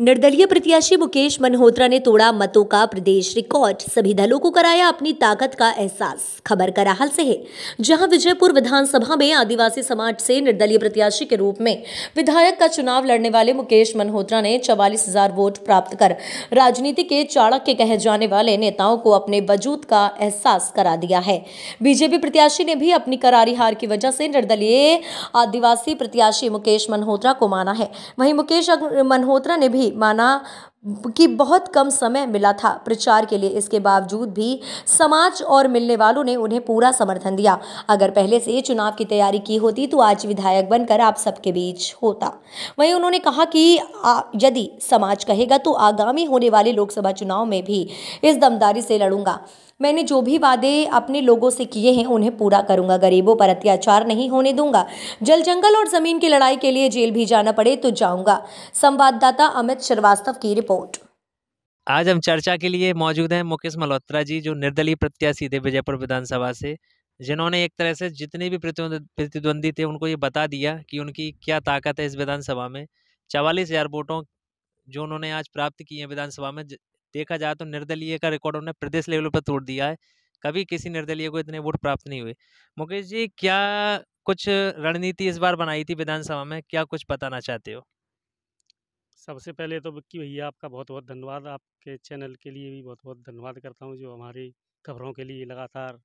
निर्दलीय प्रत्याशी मुकेश मल्होत्रा ने तोड़ा मतों का प्रदेश रिकॉर्ड सभी दलों को कराया अपनी ताकत का एहसास खबर कराहल से है जहां विजयपुर विधानसभा में आदिवासी समाज से निर्दलीय प्रत्याशी के रूप में विधायक का चुनाव लड़ने वाले मुकेश मल्होत्रा ने चवालीस हजार वोट प्राप्त कर राजनीति के चाणक के कहे जाने वाले नेताओं को अपने वजूद का एहसास करा दिया है बीजेपी प्रत्याशी ने भी अपनी करारी हार की वजह से निर्दलीय आदिवासी प्रत्याशी मुकेश मल्होत्रा को माना है वहीं मुकेश मल्होत्रा ने भी माना कि बहुत कम समय मिला था प्रचार के लिए इसके बावजूद भी समाज और मिलने वालों ने उन्हें पूरा समर्थन दिया अगर पहले से चुनाव की तैयारी की होती तो आज विधायक बनकर आप सबके बीच होता वहीं उन्होंने कहा कि यदि समाज कहेगा तो आगामी होने वाले लोकसभा चुनाव में भी इस दमदारी से लड़ूंगा मैंने जो भी वादे अपने लोगों से किए हैं उन्हें पूरा करूंगा गरीबों पर अत्याचार नहीं होने दूंगा जल जंगल और जमीन की लड़ाई के लिए जेल भी जाना पड़े तो जाऊंगा संवाददाता अमित श्रीवास्तव की रिपोर्ट रिपोर्ट आज हम चर्चा के लिए मौजूद हैं मुकेश मल्होत्रा जी जो निर्दलीय प्रत्याशी थे विजयपुर विधानसभा से जिन्होंने एक तरह से जितने भी प्रतिद्वंदी थे उनको ये बता दिया कि उनकी क्या ताकत है इस विधानसभा में चवालीस हज़ार वोटों जो उन्होंने आज प्राप्त की है विधानसभा में देखा जाए तो निर्दलीय का रिकॉर्ड उन्होंने प्रदेश लेवल पर तोड़ दिया है कभी किसी निर्दलीय को इतने वोट प्राप्त नहीं हुए मुकेश जी क्या कुछ रणनीति इस बार बनाई थी विधानसभा में क्या कुछ बताना चाहते हो सबसे पहले तो विक्की भैया आपका बहुत बहुत धन्यवाद आपके चैनल के लिए भी बहुत बहुत धन्यवाद करता हूँ जो हमारी खबरों के लिए लगातार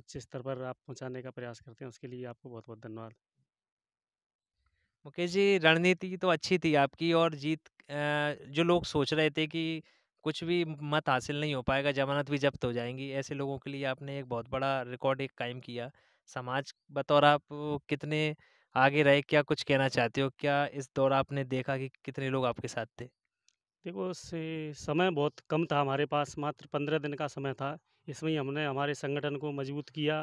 उच्च स्तर पर आप पहुँचाने का प्रयास करते हैं उसके लिए आपको बहुत बहुत धन्यवाद मुकेश जी रणनीति तो अच्छी थी आपकी और जीत जो लोग सोच रहे थे कि कुछ भी मत हासिल नहीं हो पाएगा जमानत भी जब्त हो जाएंगी ऐसे लोगों के लिए आपने एक बहुत बड़ा रिकॉर्ड एक कायम किया समाज बतौर आप कितने आगे रहे क्या कुछ कहना चाहते हो? क्या इस दौर आपने देखा कि कितने लोग आपके साथ थे? देखो से समय बहुत कम था हमारे पास मात्र पंद्रह दिन का समय था। इसमें ही हमने हमारे संगठन को मजबूत किया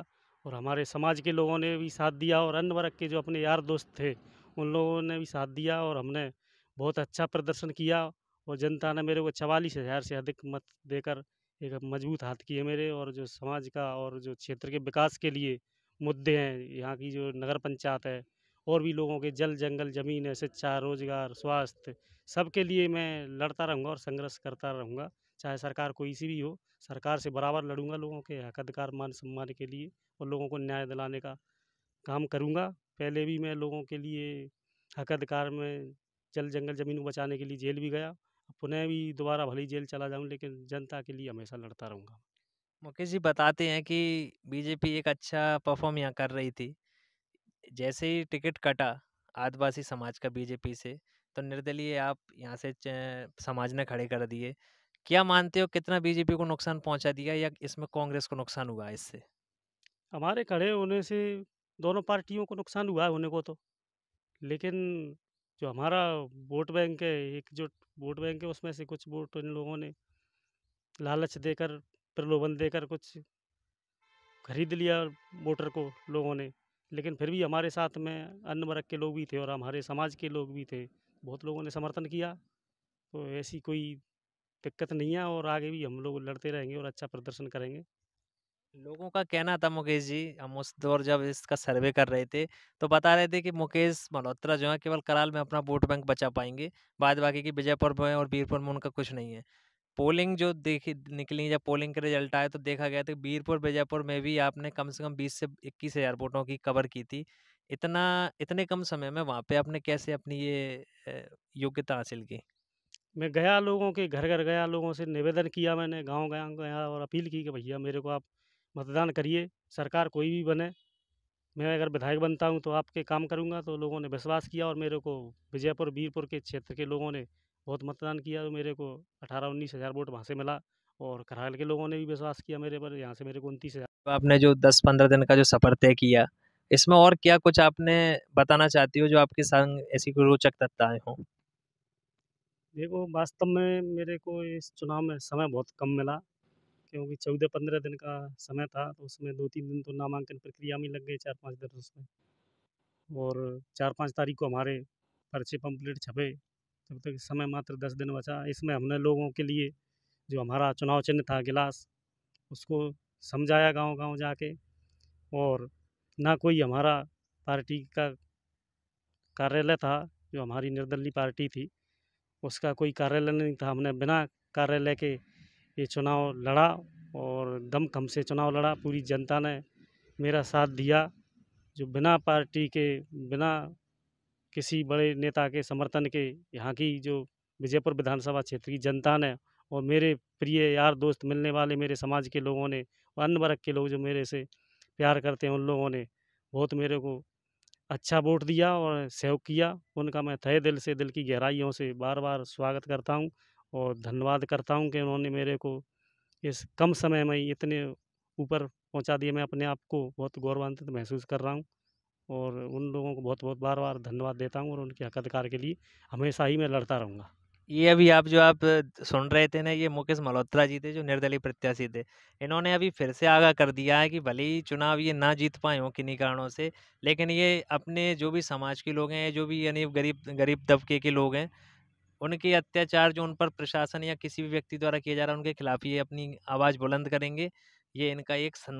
और हमारे समाज के लोगों ने भी साथ दिया और अन्य वर्ग के जो अपने यार दोस्त थे, उन लोगों ने भी साथ दिया और हमने बहुत अच्छा प्रदर्शन किया और जनता ने मेरे को चवालीस हज़ार से अधिक मत देकर एक मजबूत हाथ किए मेरे और जो समाज का और जो क्षेत्र के विकास के लिए मुद्दे हैं, यहाँ की जो नगर पंचायत है और भी लोगों के जल जंगल ज़मीन शिक्षा रोज़गार स्वास्थ्य सबके लिए मैं लड़ता रहूँगा और संघर्ष करता रहूँगा चाहे सरकार कोई सी भी हो सरकार से बराबर लड़ूंगा लोगों के हक अधिकार मान सम्मान के लिए और लोगों को न्याय दिलाने का काम करूँगा पहले भी मैं लोगों के लिए हक अधिकार में जल जंगल ज़मीन को बचाने के लिए जेल भी गया पुनः भी दोबारा भली जेल चला जाऊं लेकिन जनता के लिए हमेशा लड़ता रहूँगा मुकेश जी बताते हैं कि बीजेपी एक अच्छा परफॉर्म यहाँ कर रही थी जैसे ही टिकट कटा आदिवासी समाज का बीजेपी से तो निर्दलीय आप यहाँ से समाज ने खड़े कर दिए क्या मानते हो कितना बीजेपी को नुकसान पहुंचा दिया या इसमें कांग्रेस को नुकसान हुआ है इससे हमारे खड़े होने से दोनों पार्टियों को नुकसान हुआ है होने को तो लेकिन जो हमारा वोट बैंक है एक जो वोट बैंक है उसमें से कुछ वोट इन लोगों ने लालच देकर प्रलोभन देकर कुछ खरीद लिया वोटर को लोगों ने लेकिन फिर भी हमारे साथ में अन्य वर्ग के लोग भी थे और हमारे समाज के लोग भी थे बहुत लोगों ने समर्थन किया तो ऐसी कोई दिक्कत नहीं है और आगे भी हम लोग लड़ते रहेंगे और अच्छा प्रदर्शन करेंगे लोगों का कहना था मुकेश जी हम उस दौर जब इसका सर्वे कर रहे थे तो बता रहे थे कि मुकेश मल्होत्रा जो है केवल कराल में अपना वोट बैंक बचा पाएंगे बाद बाकी की विजयपुर में और बीरपुर में उनका कुछ नहीं है पोलिंग जो देखी निकली जब पोलिंग के रिजल्ट आए तो देखा गया था कि बीरपुर बीजापुर में भी आपने कम से कम 20 से 21 हजार वोटों की कवर की थी इतना इतने कम समय में वहाँ पे आपने कैसे अपनी ये योग्यता हासिल की मैं गया लोगों के घर घर गया लोगों से निवेदन किया मैंने गांव गया गया और अपील की कि भैया मेरे को आप मतदान करिए सरकार कोई भी बने मैं अगर विधायक बनता हूँ तो आपके काम करूँगा तो लोगों ने विश्वास किया और मेरे को विजयपुर बीरपुर के क्षेत्र के लोगों ने बहुत मतदान किया तो मेरे को अठारह उन्नीस हज़ार वोट वहाँ से मिला और करहाल के लोगों ने भी विश्वास किया मेरे पर यहाँ से मेरे को उनतीस हज़ार तो आपने जो दस पंद्रह दिन का जो सफ़र तय किया इसमें और क्या कुछ आपने बताना चाहती हो जो आपके संग ऐसी कोई रोचक तत्ताएँ हों देखो वास्तव में मेरे को इस चुनाव में समय बहुत कम मिला क्योंकि चौदह पंद्रह दिन का समय था तो उसमें दो तीन दिन तो नामांकन प्रक्रिया में लग गए चार पाँच दिन उसमें और चार पाँच तारीख को हमारे पर्चे पम्पलेट छपे तब तक समय मात्र दस दिन बचा इसमें हमने लोगों के लिए जो हमारा चुनाव चिन्ह था गिलास उसको समझाया गांव गांव जाके और ना कोई हमारा पार्टी का कार्यालय था जो हमारी निर्दलीय पार्टी थी उसका कोई कार्यालय नहीं था हमने बिना कार्यालय के ये चुनाव लड़ा और कम से चुनाव लड़ा पूरी जनता ने मेरा साथ दिया जो बिना पार्टी के बिना किसी बड़े नेता के समर्थन के यहाँ की जो विजयपुर विधानसभा क्षेत्र की जनता ने और मेरे प्रिय यार दोस्त मिलने वाले मेरे समाज के लोगों ने और अन्य वर्ग के लोग जो मेरे से प्यार करते हैं उन लोगों ने बहुत मेरे को अच्छा वोट दिया और सहयोग किया उनका मैं थे दिल से दिल की गहराइयों से बार बार स्वागत करता हूँ और धन्यवाद करता हूँ कि उन्होंने मेरे को इस कम समय में इतने ऊपर पहुँचा दिया मैं अपने आप को बहुत गौरवान्वित महसूस कर रहा हूँ और उन लोगों को बहुत बहुत बार बार धन्यवाद देता हूँ और उनके अधिकार के लिए हमेशा ही मैं लड़ता रहूँगा ये अभी आप जो आप सुन रहे थे ना ये मुकेश मल्होत्रा जी थे जो निर्दलीय प्रत्याशी थे इन्होंने अभी फिर से आगाह कर दिया है कि भले ही चुनाव ये ना जीत पाए हों किन्हीं कारणों से लेकिन ये अपने जो भी समाज के लोग हैं जो भी यानी गरीब गरीब तबके के लोग हैं उनके अत्याचार जो उन पर प्रशासन या किसी भी व्यक्ति द्वारा किया जा रहा है उनके खिलाफ ये अपनी आवाज़ बुलंद करेंगे ये इनका एक सन